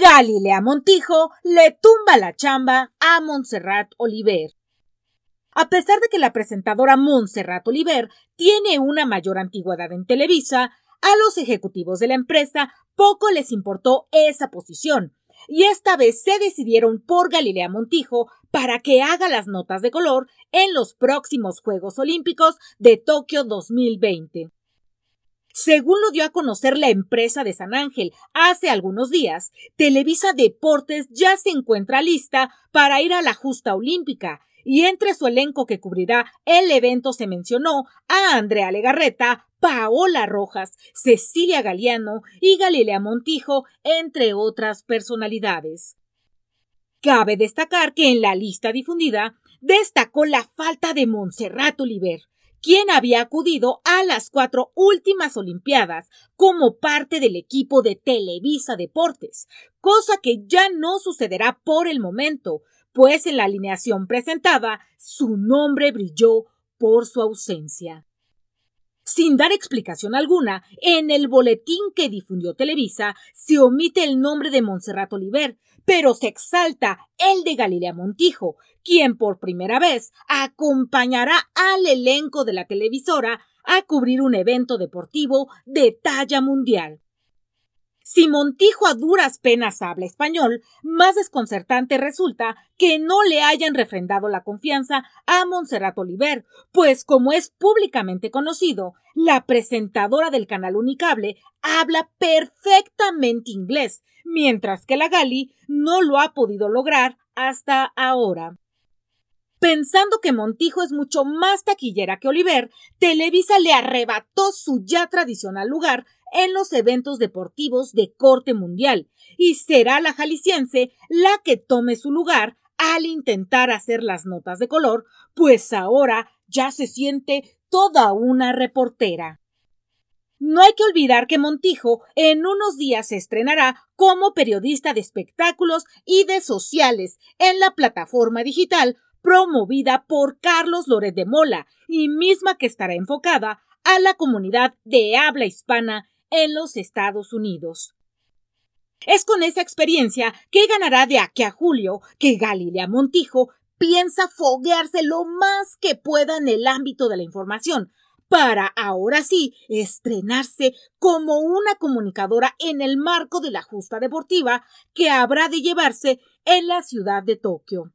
Galilea Montijo le tumba la chamba a Montserrat Oliver. A pesar de que la presentadora Montserrat Oliver tiene una mayor antigüedad en Televisa, a los ejecutivos de la empresa poco les importó esa posición, y esta vez se decidieron por Galilea Montijo para que haga las notas de color en los próximos Juegos Olímpicos de Tokio 2020. Según lo dio a conocer la empresa de San Ángel hace algunos días, Televisa Deportes ya se encuentra lista para ir a la justa olímpica y entre su elenco que cubrirá el evento se mencionó a Andrea Legarreta, Paola Rojas, Cecilia Galeano y Galilea Montijo, entre otras personalidades. Cabe destacar que en la lista difundida destacó la falta de Montserrat Oliver, quien había acudido a las cuatro últimas Olimpiadas como parte del equipo de Televisa Deportes, cosa que ya no sucederá por el momento, pues en la alineación presentada su nombre brilló por su ausencia. Sin dar explicación alguna, en el boletín que difundió Televisa se omite el nombre de Montserrat Oliver, pero se exalta el de Galilea Montijo, quien por primera vez acompañará al elenco de la televisora a cubrir un evento deportivo de talla mundial. Si Montijo a duras penas habla español, más desconcertante resulta que no le hayan refrendado la confianza a Montserrat Oliver, pues como es públicamente conocido, la presentadora del canal Unicable habla perfectamente inglés, mientras que la Gali no lo ha podido lograr hasta ahora. Pensando que Montijo es mucho más taquillera que Oliver, Televisa le arrebató su ya tradicional lugar en los eventos deportivos de corte mundial y será la jalisciense la que tome su lugar al intentar hacer las notas de color, pues ahora ya se siente toda una reportera. No hay que olvidar que Montijo en unos días se estrenará como periodista de espectáculos y de sociales en la plataforma digital promovida por Carlos Loret de Mola y misma que estará enfocada a la comunidad de habla hispana en los Estados Unidos. Es con esa experiencia que ganará de aquí a julio que Galilea Montijo piensa foguearse lo más que pueda en el ámbito de la información, para ahora sí estrenarse como una comunicadora en el marco de la justa deportiva que habrá de llevarse en la ciudad de Tokio.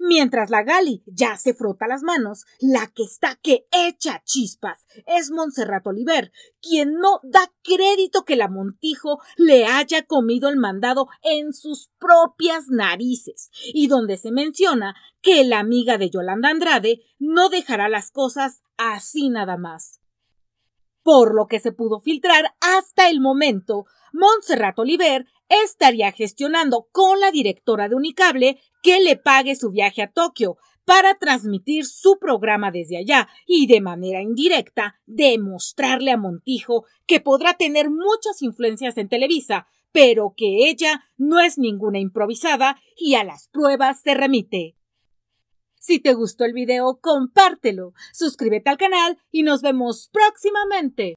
Mientras la Gali ya se frota las manos, la que está que echa chispas es Montserrat Oliver, quien no da crédito que la Montijo le haya comido el mandado en sus propias narices, y donde se menciona que la amiga de Yolanda Andrade no dejará las cosas así nada más. Por lo que se pudo filtrar hasta el momento, Montserrat Oliver estaría gestionando con la directora de Unicable que le pague su viaje a Tokio para transmitir su programa desde allá y de manera indirecta demostrarle a Montijo que podrá tener muchas influencias en Televisa, pero que ella no es ninguna improvisada y a las pruebas se remite. Si te gustó el video, compártelo, suscríbete al canal y nos vemos próximamente.